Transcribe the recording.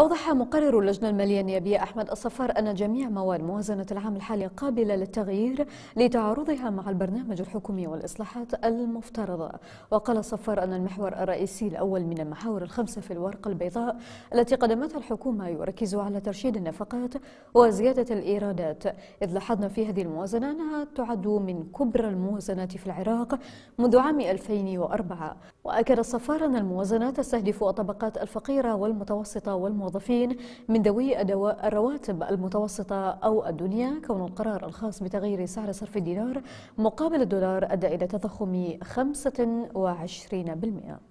أوضح مقرر اللجنة المالية النيابية أحمد الصفار أن جميع مواد موازنة العام الحالي قابلة للتغيير لتعارضها مع البرنامج الحكومي والإصلاحات المفترضة وقال الصفار أن المحور الرئيسي الأول من المحاور الخمسة في الورقة البيضاء التي قدمتها الحكومة يركز على ترشيد النفقات وزيادة الإيرادات إذ لاحظنا في هذه الموازنة أنها تعد من كبرى الموازنات في العراق منذ عام 2004 وأكد الصفار أن الموازنة تستهدف الطبقات الفقيرة والمتوسطة والمتوسطة الموظفين من ذوي الرواتب المتوسطة أو الدنيا كون القرار الخاص بتغيير سعر صرف الدينار مقابل الدولار أدى إلى تضخم 25%